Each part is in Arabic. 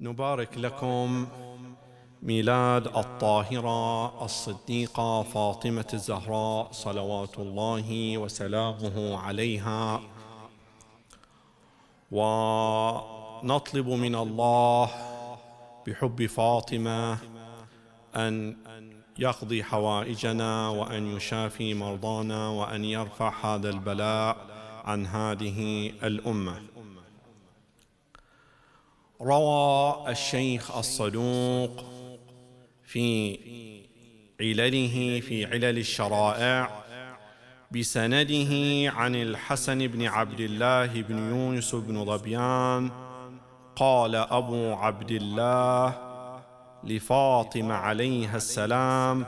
نبارك لكم ميلاد الطاهرة الصديقة فاطمة الزهراء صلوات الله وسلامه عليها ونطلب من الله بحب فاطمة أن يقضي حوائجنا وأن يشافي مرضانا وأن يرفع هذا البلاء عن هذه الأمة روى الشيخ الصدوق في علله في علل الشرائع بسنده عن الحسن بن عبد الله بن يونس بن ظبيان قال ابو عبد الله لفاطمه عليها السلام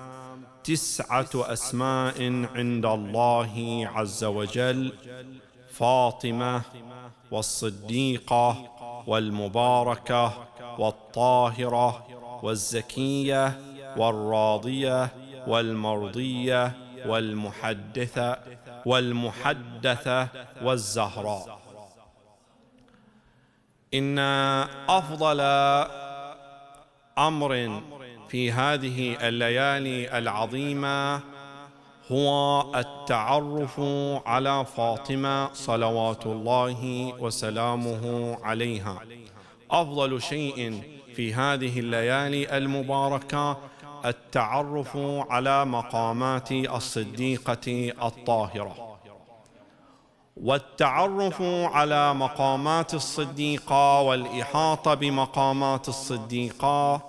تسعه اسماء عند الله عز وجل فاطمه والصديقه والمباركه والطاهره والزكيه والراضيه والمرضيه والمحدثه والمحدثه والزهراء ان افضل امر في هذه الليالي العظيمه هو التعرف على فاطمه صلوات الله وسلامه عليها افضل شيء في هذه الليالي المباركه التعرف على مقامات الصديقه الطاهره والتعرف على مقامات الصديقه والاحاطه بمقامات الصديقه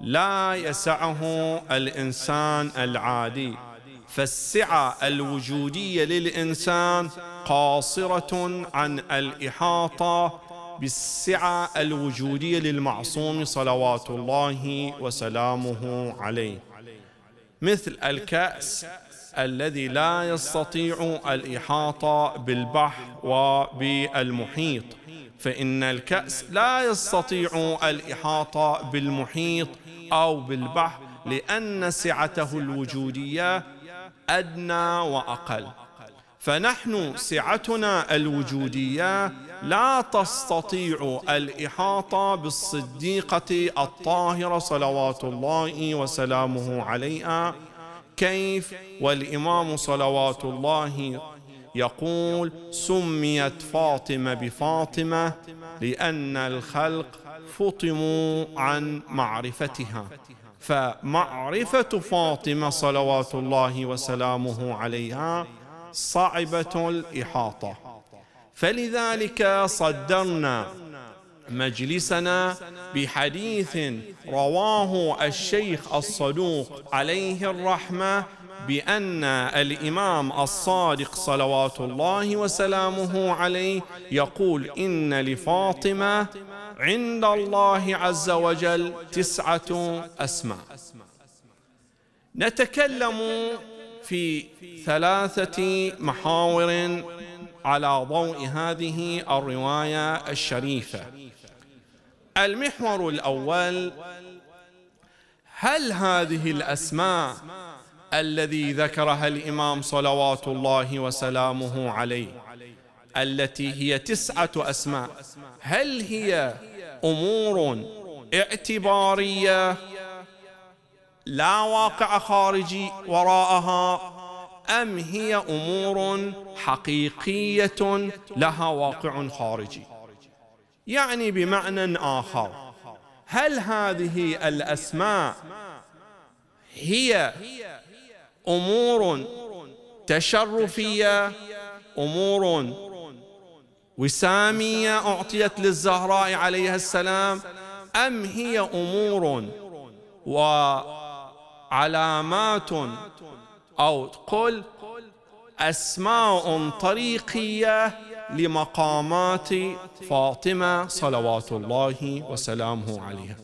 لا يسعه الانسان العادي فالسعة الوجودية للإنسان قاصرة عن الإحاطة بالسعة الوجودية للمعصوم صلوات الله وسلامه عليه مثل الكأس الذي لا يستطيع الإحاطة بالبحر وبالمحيط فإن الكأس لا يستطيع الإحاطة بالمحيط أو بالبحر لأن سعته الوجودية أدنى وأقل فنحن سعتنا الوجودية لا تستطيع الإحاطة بالصديقة الطاهرة صلوات الله وسلامه عليها كيف والإمام صلوات الله يقول سميت فاطمة بفاطمة لأن الخلق فطموا عن معرفتها فمعرفة فاطمة صلوات الله وسلامه عليها صعبة الإحاطة فلذلك صدرنا مجلسنا بحديث رواه الشيخ الصدوق عليه الرحمة بأن الإمام الصادق صلوات الله وسلامه عليه يقول إن لفاطمة عند الله عز وجل تسعة أسماء نتكلم في ثلاثة محاور على ضوء هذه الرواية الشريفة المحور الأول هل هذه الأسماء الذي ذكرها الإمام صلوات الله وسلامه عليه التي هي تسعة أسماء هل هي امور اعتباريه لا واقع خارجي وراءها ام هي امور حقيقيه لها واقع خارجي يعني بمعنى اخر هل هذه الاسماء هي امور تشرفيه امور وسامية أعطيت للزهراء عليها السلام أم هي أمور وعلامات أو قل أسماء طريقية لمقامات فاطمة صلوات الله وسلامه عليها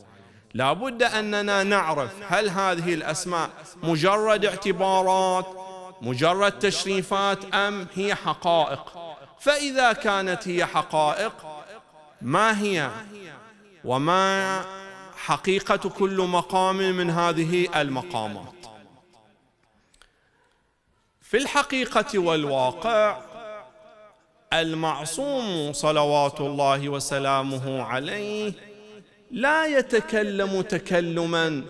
لا بد أننا نعرف هل هذه الأسماء مجرد اعتبارات مجرد تشريفات أم هي حقائق فإذا كانت هي حقائق ما هي وما حقيقة كل مقام من هذه المقامات في الحقيقة والواقع المعصوم صلوات الله وسلامه عليه لا يتكلم تكلما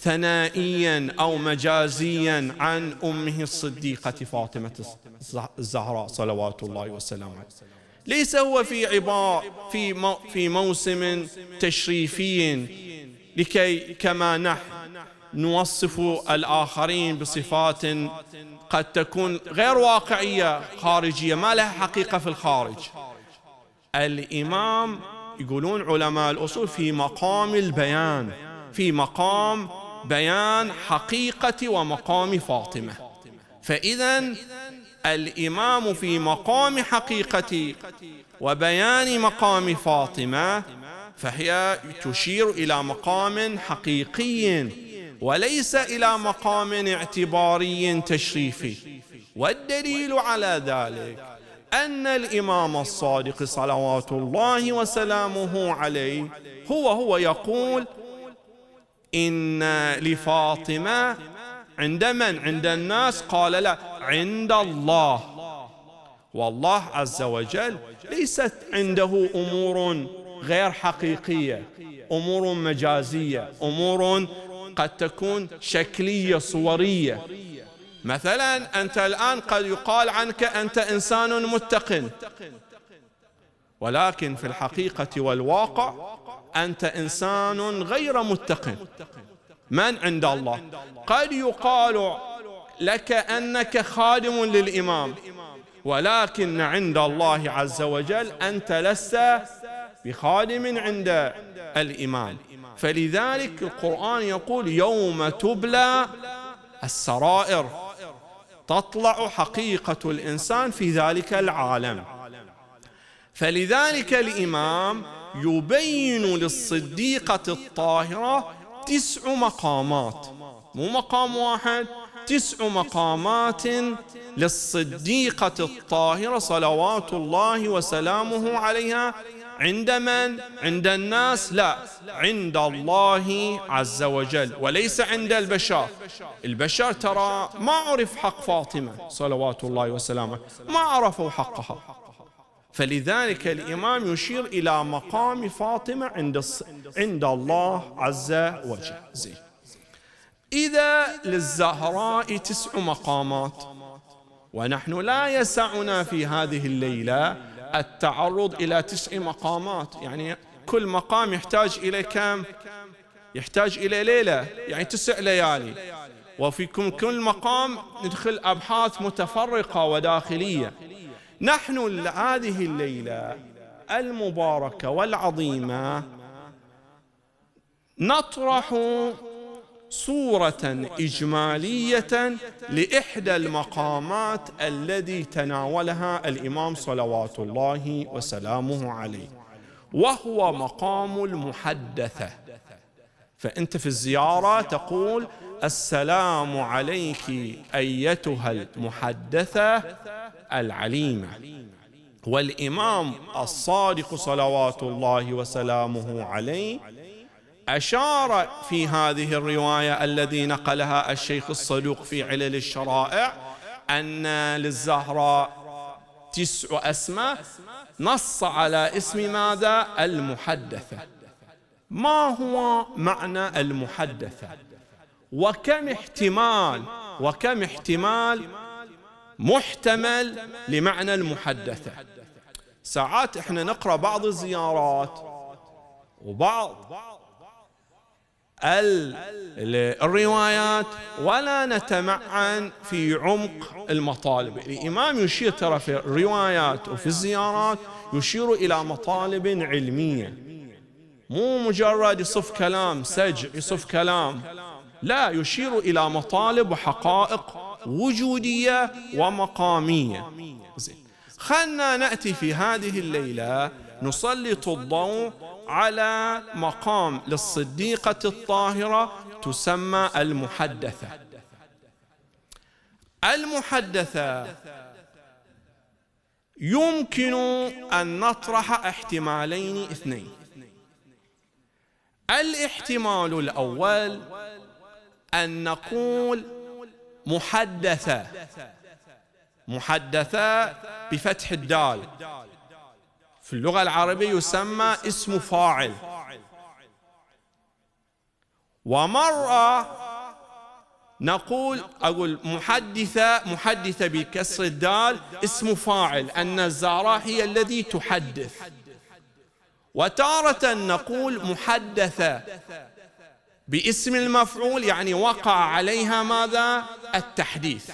ثنائيا أو مجازيا عن أمه الصديقة فاطمة الزهراء صلوات الله وسلامه عليه ليس هو في عباء في في موسم تشريفي لكي كما نحن نوصف الآخرين بصفات قد تكون غير واقعية خارجية ما لها حقيقة في الخارج الإمام يقولون علماء الأصول في مقام البيان في مقام بيان حقيقة ومقام فاطمة فإذا الإمام في مقام حقيقة وبيان مقام فاطمة فهي تشير إلى مقام حقيقي وليس إلى مقام اعتباري تشريفي والدليل على ذلك أن الإمام الصادق صلوات الله وسلامه عليه هو هو يقول إن لفاطمة عند من؟ عند الناس قال لا عند الله والله عز وجل ليست عنده أمور غير حقيقية أمور مجازية أمور قد تكون شكلية صورية مثلا أنت الآن قد يقال عنك أنت إنسان متقن ولكن في الحقيقة والواقع أنت إنسان غير متقن من عند الله قد يقال لك أنك خادم للإمام ولكن عند الله عز وجل أنت لست بخادم عند الإمام فلذلك القرآن يقول يوم تبلى السرائر تطلع حقيقة الإنسان في ذلك العالم فلذلك الإمام يبين للصديقة الطاهرة تسع مقامات مو مقام واحد تسع مقامات للصديقة الطاهرة صلوات الله وسلامه عليها عند من؟ عند الناس؟ لا عند الله عز وجل وليس عند البشر البشر ترى ما عرف حق فاطمة صلوات الله وسلامه ما عرفوا حقها فلذلك الإمام يشير إلى مقام فاطمة عند عند الله عز وجل زين إذا للزهراء تسع مقامات ونحن لا يسعنا في هذه الليلة التعرض إلى تسع مقامات يعني كل مقام يحتاج إلى كم يحتاج إلى ليلة يعني تسع ليالي وفي كل مقام ندخل أبحاث متفرقة وداخلية نحن هذه الليلة المباركة والعظيمة نطرح صورة إجمالية لإحدى المقامات الذي تناولها الإمام صلوات الله وسلامه عليه وهو مقام المحدثة فأنت في الزيارة تقول السلام عليك أيتها المحدثة العليمة والإمام الصادق صلوات الله وسلامه عليه أشار في هذه الرواية الذي نقلها الشيخ الصدوق في علل الشرائع أن للزهراء تسع أسماء نص على اسم ماذا المحدثة ما هو معنى المحدثة وكم احتمال وكم احتمال محتمل لمعنى المحدثة ساعات احنا نقرأ بعض الزيارات وبعض الروايات ولا نتمعن في عمق المطالب الإمام يشير ترى في الروايات وفي الزيارات يشير إلى مطالب علمية مو مجرد يصف كلام سج يصف كلام لا يشير إلى مطالب وحقائق وجودية ومقامية زين خلنا نأتي في هذه الليلة نسلط الضوء على مقام للصديقة الطاهرة تسمى المحدثة المحدثة يمكن أن نطرح احتمالين اثنين الاحتمال الأول أن نقول محدثة محدثة بفتح الدال في اللغة العربية يسمى اسم فاعل ومرأة نقول أقول محدثة محدثة بكسر الدال اسم فاعل أن الزهراء هي الذي تحدث وتارة نقول محدثة باسم المفعول يعني وقع عليها ماذا التحديث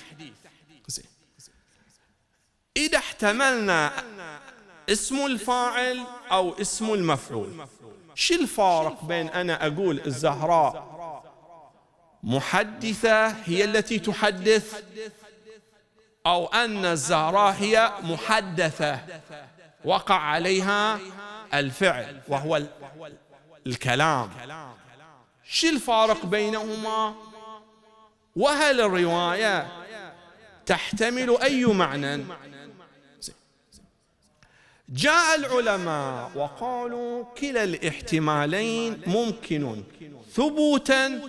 إذا احتملنا اسم الفاعل أو اسم المفعول شو الفارق بين أنا أقول الزهراء محدثة هي التي تحدث أو أن الزهراء هي محدثة وقع عليها الفعل وهو الكلام شو الفارق بينهما وهل الرواية تحتمل أي معنى جاء العلماء وقالوا كلا الاحتمالين ممكن ثبوتا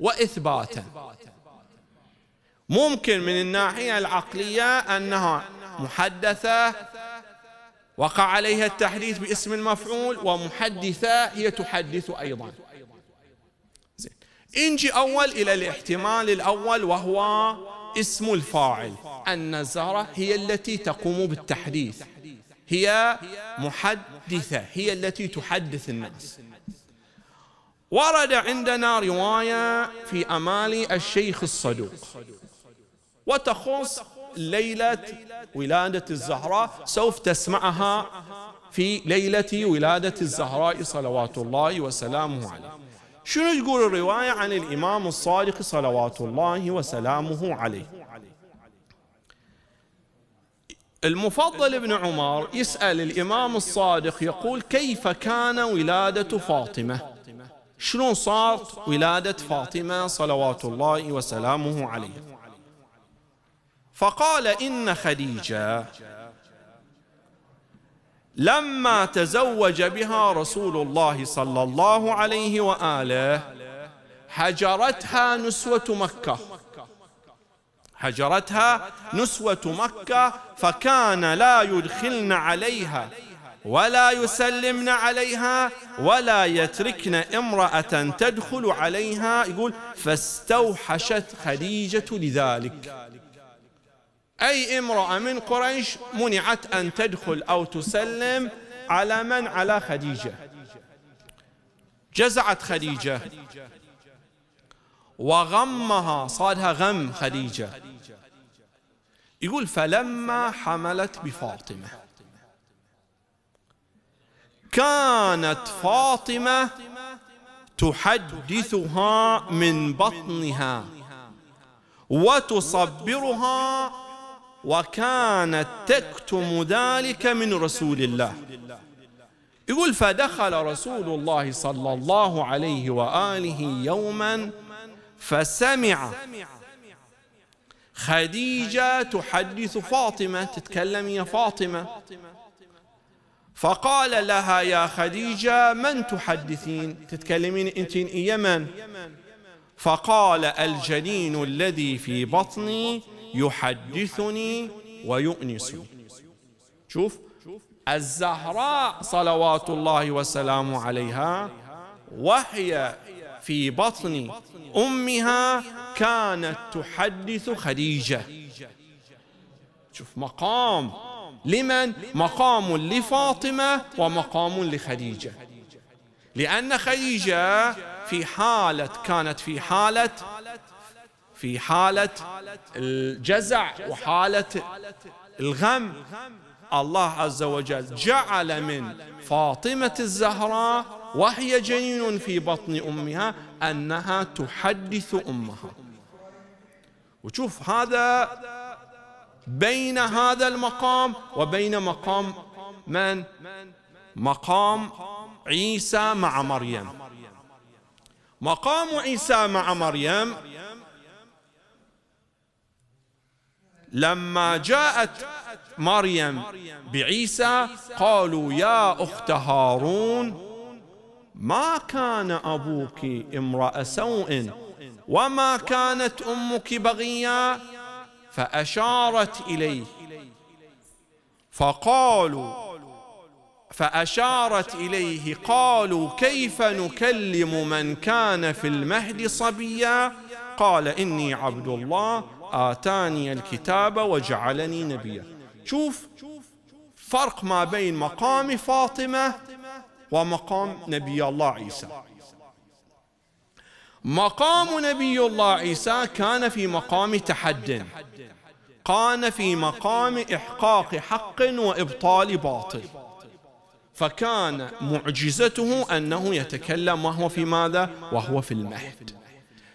وإثباتا ممكن من الناحية العقلية أنها محدثة وقع عليها التحديث باسم المفعول ومحدثة هي تحدث أيضا انجي أول إلى الاحتمال الأول وهو اسم الفاعل النزارة هي التي تقوم بالتحديث هي محدثة هي التي تحدث الناس ورد عندنا رواية في أمال الشيخ الصدوق وتخص ليلة ولادة الزهراء سوف تسمعها في ليلة ولادة الزهراء صلوات الله وسلامه عليه شنو تقول الرواية عن الإمام الصادق صلوات الله وسلامه عليه المفضل بن عمر يسأل الإمام الصادق يقول كيف كان ولادة فاطمة شنو صارت ولادة فاطمة صلوات الله وسلامه عليه فقال إن خديجة لما تزوج بها رسول الله صلى الله عليه واله حجرتها نسوه مكه هجرتها نسوة مكة فكان لا يدخلن عليها ولا يسلمن عليها ولا يتركن امرأة تدخل عليها يقول فاستوحشت خديجة لذلك أي امرأة من قريش منعت أن تدخل أو تسلم على من على خديجة جزعت خديجة وغمها صادها غم خديجة يقول فلما حملت بفاطمة كانت فاطمة تحدثها من بطنها وتصبرها وكانت تكتم ذلك من رسول الله يقول فدخل رسول الله صلى الله عليه وآله يوما فسمع خديجة تحدث فاطمة تتكلم يا فاطمة فقال لها يا خديجة من تحدثين تتكلمين أنت يمن فقال الجنين الذي في بطني يحدثني ويؤنسني شوف الزهراء صلوات الله وسلامه عليها وهي في بطن امها كانت تحدث خديجه شوف مقام لمن مقام لفاطمه ومقام لخديجه لان خديجه في حاله كانت في حاله في حالة الجزع وحالة الغم الله عز وجل جعل من فاطمة الزهراء وهي جنين في بطن أمها أنها تحدث أمها وشوف هذا بين هذا المقام وبين مقام من مقام عيسى مع مريم مقام عيسى مع مريم لما جاءت مريم بعيسى قالوا يا أخت هارون ما كان أبوك امرأ سوء وما كانت أمك بغيا فأشارت إليه فقالوا فأشارت إليه قالوا كيف نكلم من كان في المهد صبيا قال إني عبد الله وآتاني الكتاب وجعلني نبيا شوف فرق ما بين مقام فاطمة ومقام نبي الله عيسى مقام نبي الله عيسى كان في مقام تحد كان في مقام إحقاق حق وإبطال باطل فكان معجزته أنه يتكلم وهو في ماذا؟ وهو في المهد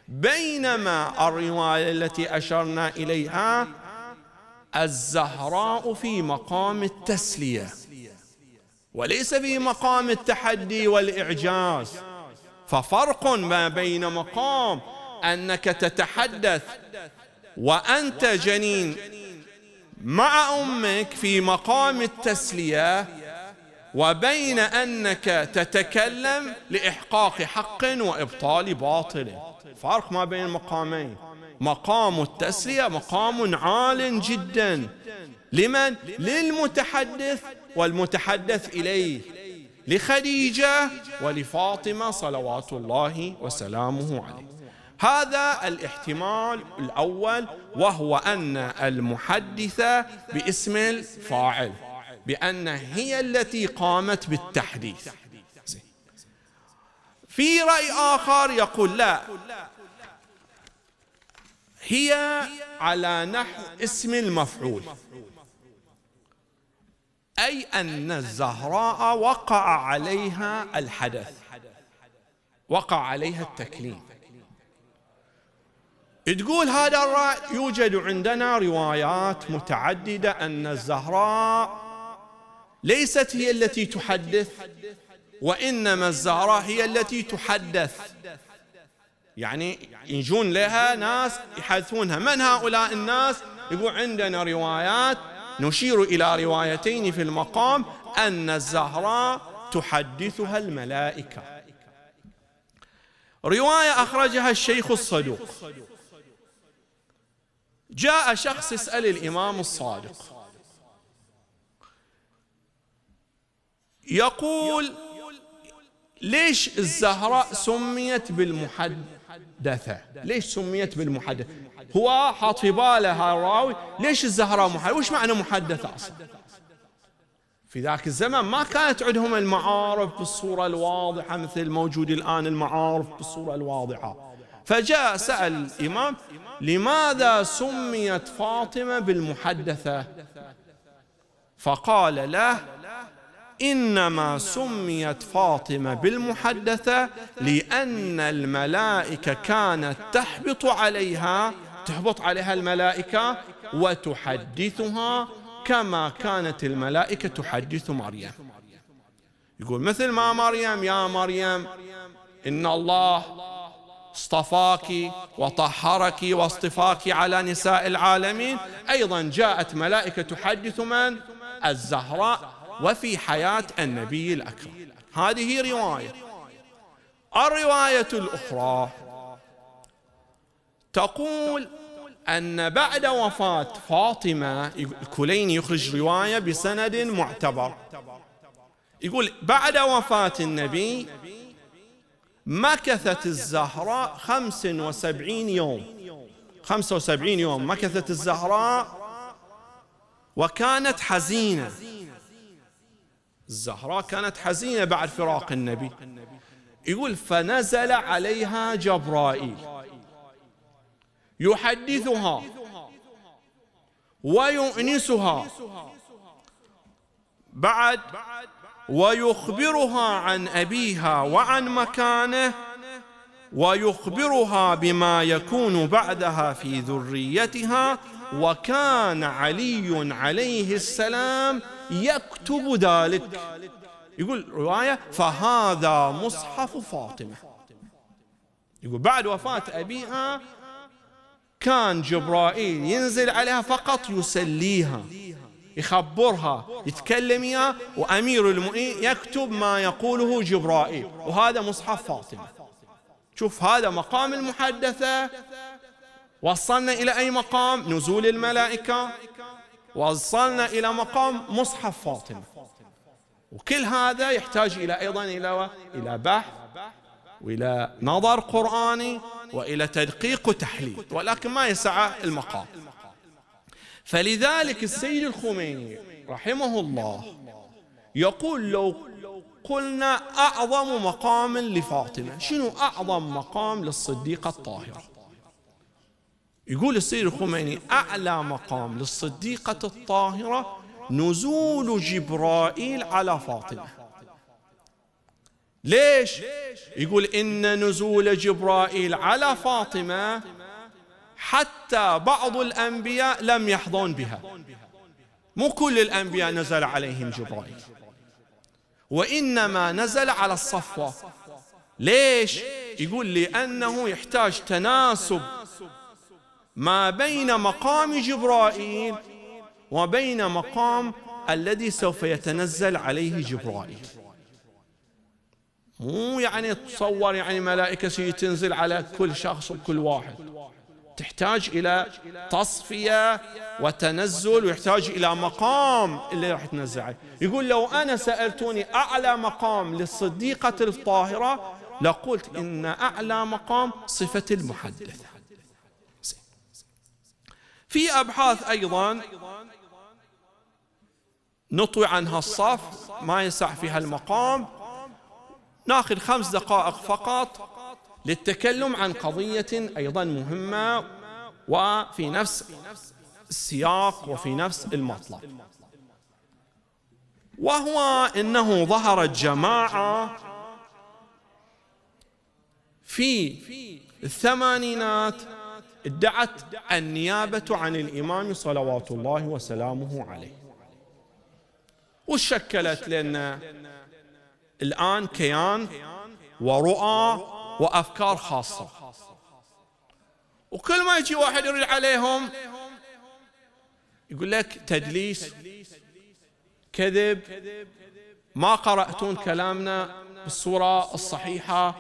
بينما الرواية التي أشرنا إليها الزهراء في مقام التسلية وليس في مقام التحدي والإعجاز ففرق ما بين مقام أنك تتحدث وأنت جنين مع أمك في مقام التسلية وبين أنك تتكلم لإحقاق حق وإبطال باطل فرق ما بين مقامين مقام التسلية مقام عال جدا لمن؟ للمتحدث والمتحدث إليه لخديجة ولفاطمة صلوات الله وسلامه عليه هذا الاحتمال الأول وهو أن المحدثة باسم الفاعل بأن هي التي قامت بالتحديث في رأي آخر يقول لا هي على نحو اسم المفعول أي أن الزهراء وقع عليها الحدث وقع عليها التكليم تقول هذا الرأي يوجد عندنا روايات متعددة أن الزهراء ليست هي التي تحدث وإنما الزهراء هي التي تحدث يعني يجون لها ناس يحدثونها من هؤلاء الناس يقول عندنا روايات نشير إلى روايتين في المقام أن الزهراء تحدثها الملائكة رواية أخرجها الشيخ الصدوق جاء شخص يسأل الإمام الصادق يقول ليش الزهراء سميت بالمحدثة ليش سميت بالمحدثة هو حاط في باله الراوي ليش الزهراء محدثة وش معنى محدثة أصلا في ذاك الزمن ما كانت عندهم المعارف بالصورة الواضحة مثل موجود الآن المعارف بالصورة الواضحة فجاء سأل الإمام لماذا سميت فاطمة بالمحدثة فقال له انما سميت فاطمه بالمحدثه لان الملائكه كانت تحبط عليها تهبط عليها الملائكه وتحدثها كما كانت الملائكه تحدث مريم يقول مثل ما مريم يا مريم ان الله اصطفاك وطهرك واصطفاك على نساء العالمين ايضا جاءت ملائكه تحدث من الزهراء وفي حياة النبي الأكرم هذه رواية الرواية الأخرى تقول أن بعد وفاة فاطمة الكليني يخرج رواية بسند معتبر يقول بعد وفاة النبي مكثت الزهراء خمس وسبعين يوم خمس وسبعين يوم مكثت الزهراء وكانت حزينة الزهراء كانت حزينة بعد فراق النبي يقول فنزل عليها جبرائيل يحدثها ويؤنسها بعد ويخبرها عن أبيها وعن مكانه ويخبرها بما يكون بعدها في ذريتها وكان علي عليه السلام يكتب ذلك يقول رواية فهذا مصحف فاطمة يقول بعد وفاة أبيها كان جبرائيل ينزل عليها فقط يسليها يخبرها يتكلم إياه وأمير المؤمنين يكتب ما يقوله جبرائيل وهذا مصحف فاطمة شوف هذا مقام المحدثة وصلنا إلى أي مقام نزول الملائكة وصلنا إلى مقام مصحف فاطمة وكل هذا يحتاج إلى أيضا إلى إلى بحث وإلى نظر قرآني وإلى تدقيق وتحليل ولكن ما يسعى المقام فلذلك السيد الخميني رحمه الله يقول لو قلنا أعظم مقام لفاطمة شنو أعظم مقام للصديقة الطاهرة يقول السيد الخميني أعلى مقام للصديقة الطاهرة نزول جبرائيل على فاطمة ليش؟ يقول إن نزول جبرائيل على فاطمة حتى بعض الأنبياء لم يحظون بها مو كل الأنبياء نزل عليهم جبرائيل وإنما نزل على الصفوة ليش؟ يقول لأنه يحتاج تناسب ما بين مقام جبرائيل وبين مقام الذي سوف يتنزل عليه جبرائيل مو يعني تصور يعني ملائكة تنزل على كل شخص وكل واحد تحتاج إلى تصفية وتنزل ويحتاج إلى مقام اللي راح تنزل عليه يقول لو أنا سألتوني أعلى مقام للصديقة الطاهرة لقلت إن أعلى مقام صفة المحدثة في أبحاث أيضا نطوي عن هالصف ما ينسع في هالمقام ناخذ خمس دقائق فقط للتكلم عن قضية أيضا مهمة وفي نفس السياق وفي نفس المطلب وهو أنه ظهرت جماعة في الثمانينات ادعت النيابة عن الإمام صلوات الله وسلامه عليه وشكلت لنا الآن كيان ورؤى وأفكار خاصة وكل ما يجي واحد يرد عليهم يقول لك تدليس كذب ما قرأتون كلامنا بالصورة الصحيحة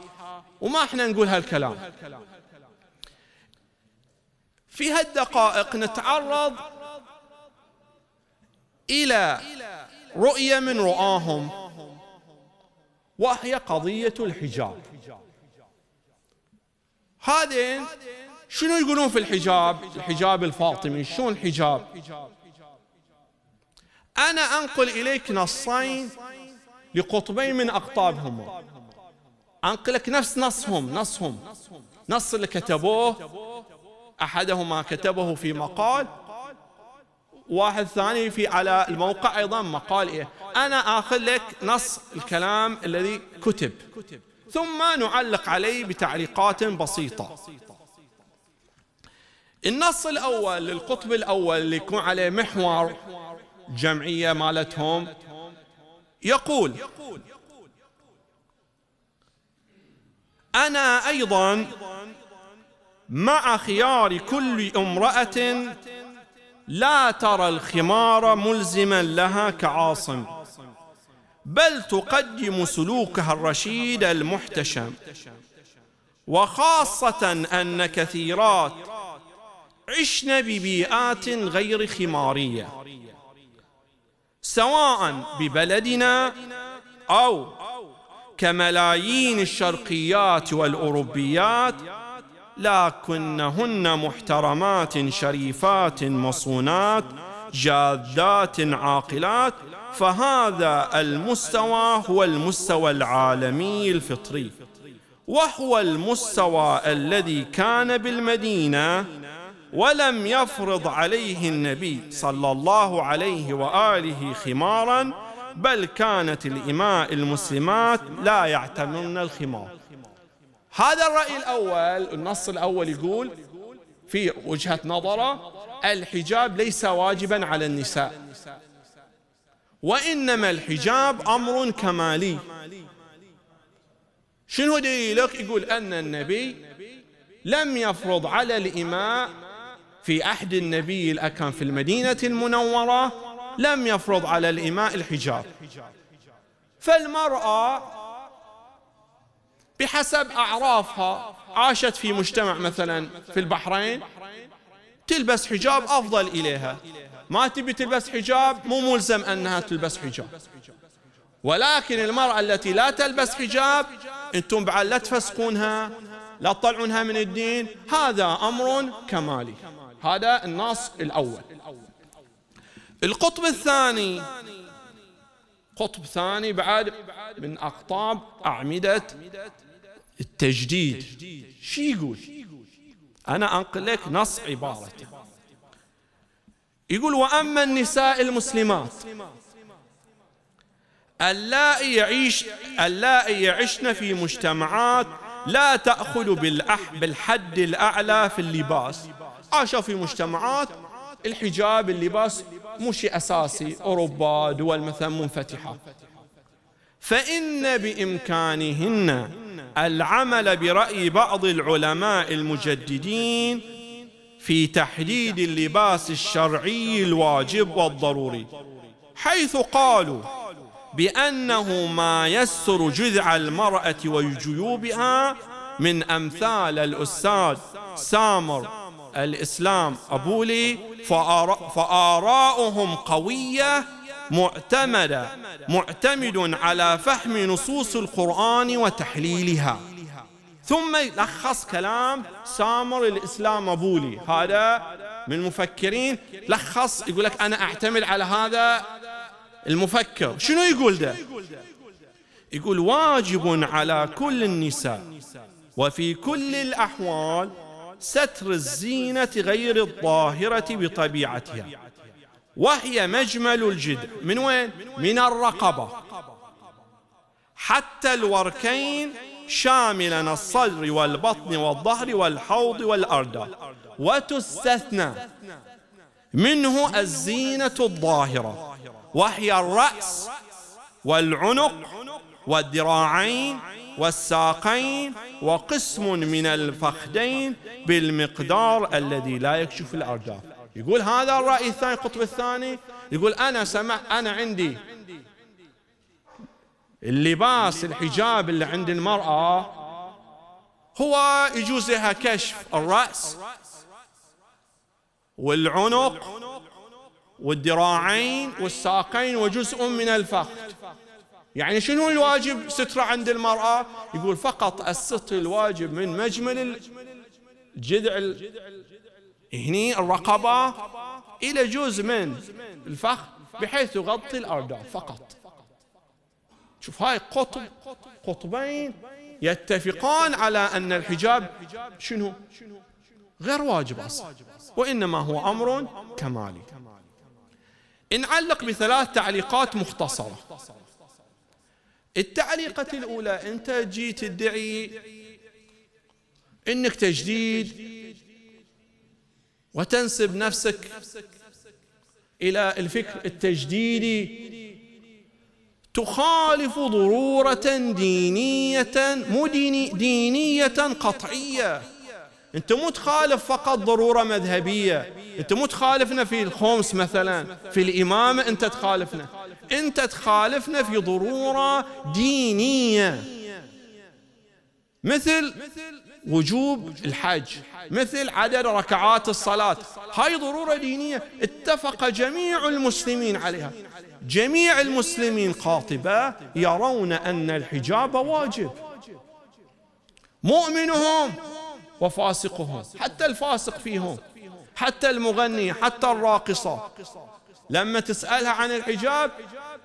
وما احنا نقول هالكلام في هالدقائق نتعرض إلى رؤية من رؤاهم وهي قضية الحجاب هذين شنو يقولون في الحجاب الحجاب الفاطمي شلون الحجاب أنا أنقل إليك نصين لقطبين من اقطابهم أنقلك نفس نصهم نصهم نص اللي كتبوه أحدهما كتبه في مقال واحد ثاني في على الموقع أيضا مقال إيه أنا آخذ لك نص الكلام الذي كتب ثم نعلق عليه بتعليقات بسيطة النص الأول للقطب الأول اللي يكون عليه محور جمعية مالتهم يقول أنا أيضا مع خيار كل امرأة لا ترى الخمار ملزما لها كعاصم بل تقدم سلوكها الرشيد المحتشم وخاصة أن كثيرات عشن ببيئات غير خمارية سواء ببلدنا أو كملايين الشرقيات والأوروبيات لكنهن محترمات شريفات مصونات جادات عاقلات فهذا المستوى هو المستوى العالمي الفطري وهو المستوى الذي كان بالمدينة ولم يفرض عليه النبي صلى الله عليه وآله خمارا بل كانت الإماء المسلمات لا يعتمرن الخمار هذا الرأي الأول النص الأول يقول في وجهة نظره الحجاب ليس واجبا على النساء وإنما الحجاب أمر كمالي شنو دليلك يقول أن النبي لم يفرض على الإماء في عهد النبي الأكرم في المدينة المنورة لم يفرض على الإماء الحجاب فالمرأة بحسب أعرافها عاشت في مجتمع مثلا في البحرين تلبس حجاب أفضل إليها ما تبي تلبس حجاب مو ملزم أنها تلبس حجاب ولكن المرأة التي لا تلبس حجاب أنتم بعد لا تفسقونها لا تطلعونها من الدين هذا أمر كمالي هذا النص الأول القطب الثاني قطب ثاني بعد من أقطاب أعمدة التجديد شو يقول أنا أنقل لك نص عبارة يقول وأما النساء المسلمات اللائي يعيش اللائي يعشن في مجتمعات لا تأخذ بالأح بالحد الأعلى في اللباس عاشوا في مجتمعات الحجاب اللباس مو شيء أساسي أوروبا دول مثلا منفتحة فإن بإمكانهن العمل برأي بعض العلماء المجددين في تحديد اللباس الشرعي الواجب والضروري حيث قالوا بأنه ما يسر جذع المرأة وجيوبها من أمثال الأستاذ سامر الإسلام أبولي فآراؤهم قوية معتمدا معتمد على فهم نصوص القرآن وتحليلها ثم لخص كلام سامر الإسلام أبولي هذا من المفكرين لخص يقول لك أنا أعتمد على هذا المفكر شنو يقول ده يقول واجب على كل النساء وفي كل الأحوال ستر الزينة غير الظاهرة بطبيعتها وهي مجمل الجدع من وين؟ من الرقبة حتى الوركين شاملا الصدر والبطن والظهر والحوض والأرض وتستثنى منه الزينة الظاهرة وهي الرأس والعنق والذراعين والساقين وقسم من الفخذين بالمقدار الذي لا يكشف الأرداف يقول هذا الرأي الثاني القطب الثاني يقول أنا سمع أنا عندي اللباس الحجاب اللي عند المرأة هو يجوز لها كشف الرأس والعنق والذراعين والساقين وجزء من الفخذ يعني شنو الواجب سترة عند المرأة يقول فقط الستر الواجب من مجمل الجذع هني الرقبة إلى جزء من الفخذ بحيث يغطي الأرداف فقط شوف هاي قطب قطبين يتفقان على أن الحجاب شنو غير واجب أصلا وإنما هو أمر كمالي نعلق بثلاث تعليقات مختصرة التعليقة الأولى أنت جيت تدعي أنك تجديد وتنسب نفسك الى الفكر التجديدي تخالف ضروره دينيه مديني دينيه قطعيه انت مو تخالف فقط ضروره مذهبيه انت مو تخالفنا في الخمس مثلا في الامامه انت تخالفنا انت تخالفنا في ضروره دينيه مثل وجوب الحج مثل عدد ركعات الصلاة هاي ضرورة دينية اتفق جميع المسلمين عليها جميع المسلمين قاطبة يرون أن الحجاب واجب مؤمنهم وفاسقهم حتى الفاسق فيهم حتى المغني حتى الراقصة لما تسألها عن الحجاب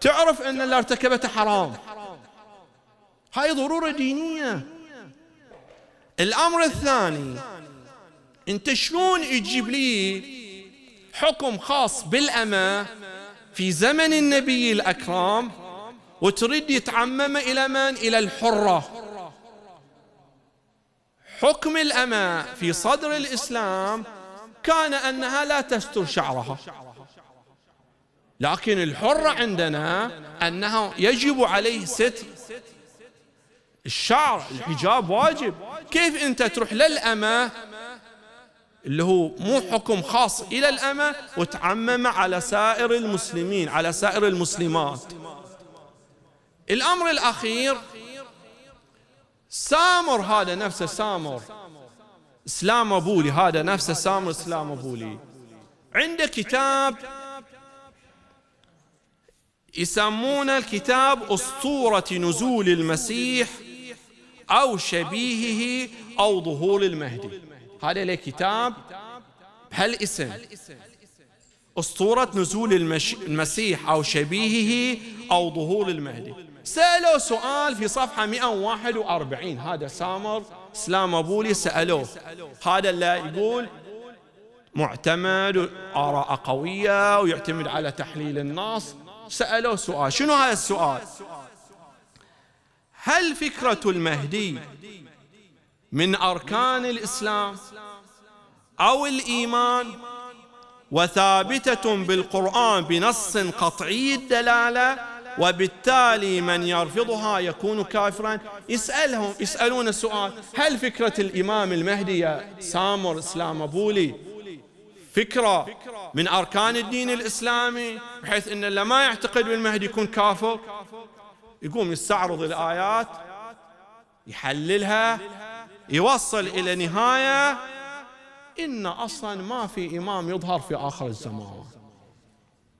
تعرف أن اللي ارتكبته حرام هاي ضرورة دينية الأمر الثاني أنت شلون تجيب لي حكم خاص بالأمة في زمن النبي الأكرم وتريد يتعمم إلى من؟ إلى الحرة حكم الأمة في صدر الإسلام كان أنها لا تستر شعرها لكن الحرة عندنا أنها يجب عليه ستر الشعر الحجاب واجب كيف أنت تروح للأمة اللي هو مو حكم خاص إلى الأمة وتعمم على سائر المسلمين على سائر المسلمات الأمر الأخير سامر هذا نفسه سامر اسلام ابولي هذا نفسه سامر اسلام ابولي عنده كتاب يسمونه الكتاب اسطوره نزول المسيح أو شبيهه أو ظهور المهدي هذا له كتاب بهالاسم أسطورة نزول المش... المسيح أو شبيهه أو ظهور المهدي سألوا سؤال في صفحة 141 هذا سامر سلام أبولي سألوه هذا اللي يقول معتمد آراء قوية ويعتمد على تحليل النص سألوه سؤال شنو هذا السؤال هل فكرة المهدي من أركان الإسلام أو الإيمان وثابتة بالقرآن بنص قطعي الدلالة وبالتالي من يرفضها يكون كافرا يسألهم يسألون السؤال هل فكرة الإمام المهدي يا سامر إسلام أبولي فكرة من أركان الدين الإسلامي بحيث أن اللي ما يعتقد بالمهدي يكون كافر يقوم يستعرض الآيات يحللها يوصل إلى نهاية إن أصلا ما في إمام يظهر في آخر الزمان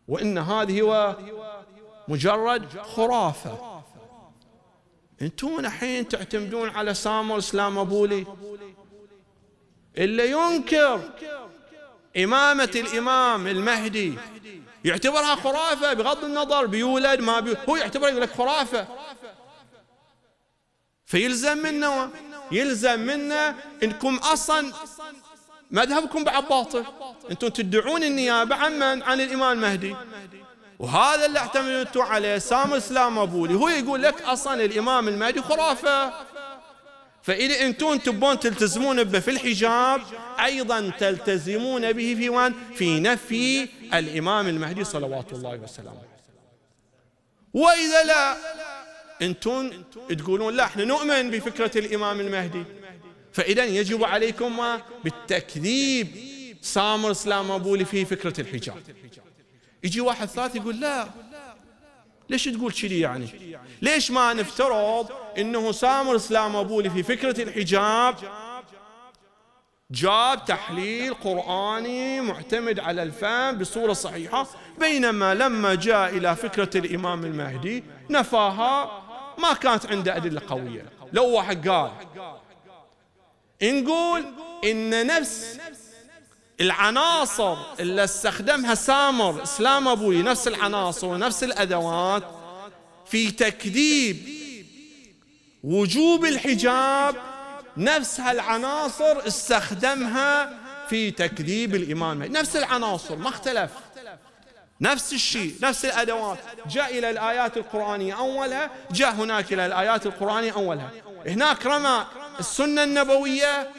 وإن هذه هو مجرد خرافة أنتم الحين تعتمدون على سامر اسلام ابولي اللي ينكر إمامة الإمام المهدي يعتبرها خرافة بغض النظر بيولد ما بيولد هو يعتبرها يقول لك خرافة فيلزم منا يلزم منا انكم اصلا مذهبكم بعد باطل انتم تدعون النيابه عن من؟ عن الامام المهدي وهذا اللي اعتمدتوا عليه سام اسلام ابولي هو يقول لك اصلا الامام المهدي خرافه فإذا أنتم تبون تلتزمون به في الحجاب أيضا تلتزمون به في وان في نفي الإمام المهدي صلوات الله وسلامه وإذا لا أنتم تقولون لا احنا نؤمن بفكرة الإمام المهدي فإذا يجب عليكم بالتكذيب سامر سلام أبولي في فكرة الحجاب يجي واحد ثالث يقول لا ليش تقول كذي يعني ليش ما نفترض انه سامر اسلام ابولي في فكرة الحجاب جاب تحليل قرآني معتمد على الفهم بصورة صحيحة بينما لما جاء إلى فكرة الإمام المهدي نفاها ما كانت عنده أدلة قوية لو واحد قال نقول إن نفس العناصر اللي استخدمها سامر اسلام ابوي نفس العناصر ونفس الادوات في تكذيب وجوب الحجاب نفس هالعناصر استخدمها في تكذيب الامام نفس العناصر ما اختلف نفس الشيء نفس الادوات جاء الى الايات القرانيه اولها جاء هناك الى الايات القرانيه اولها هناك رمى السنه النبويه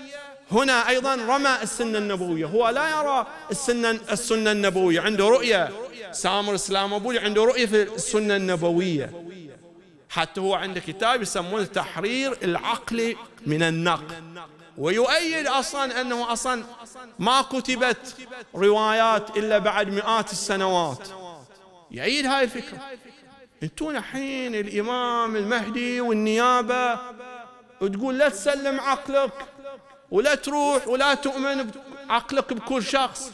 هنا أيضا رمى السنة النبوية هو لا يرى السنة, السنة النبوية عنده رؤية سامر إسلام أبولي عنده رؤية في السنة النبوية حتى هو عنده كتاب يسمونه تحرير العقل من النقل ويؤيد اصلا انه اصلا ما كتبت روايات الا بعد مئات السنوات يؤيد هاي الفكره انتون الحين الامام المهدي والنيابه وتقول لا تسلم عقلك ولا تروح ولا تؤمن عقلك بكل شخص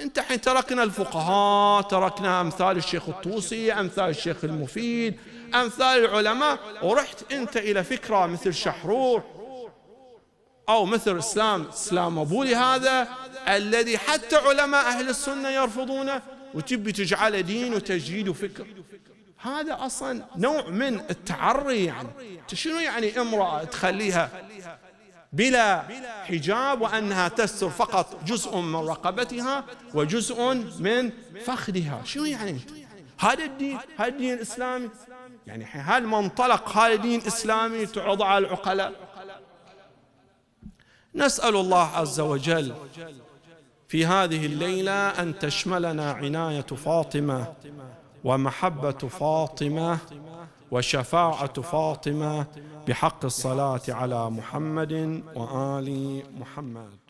انت حين تركنا الفقهاء تركنا امثال الشيخ الطوسي امثال الشيخ المفيد امثال العلماء ورحت انت الى فكره مثل شحرور او مثل اسلام اسلام ابولي هذا الذي حتى علماء اهل السنه يرفضونه وتبي تجعله دين وتجديد وفكر هذا اصلا نوع من التعري يعني شنو يعني امراه تخليها بلا حجاب وأنها تستر فقط جزء من رقبتها وجزء من فخذها شو يعني هذا الدين هذا الدين الإسلامي يعني هل منطلق هذا الدين الإسلامي تعرض على العقلاء نسأل الله عز وجل في هذه الليلة أن تشملنا عناية فاطمة ومحبة فاطمة وشفاعة فاطمة بحق الصلاة على محمد وآل محمد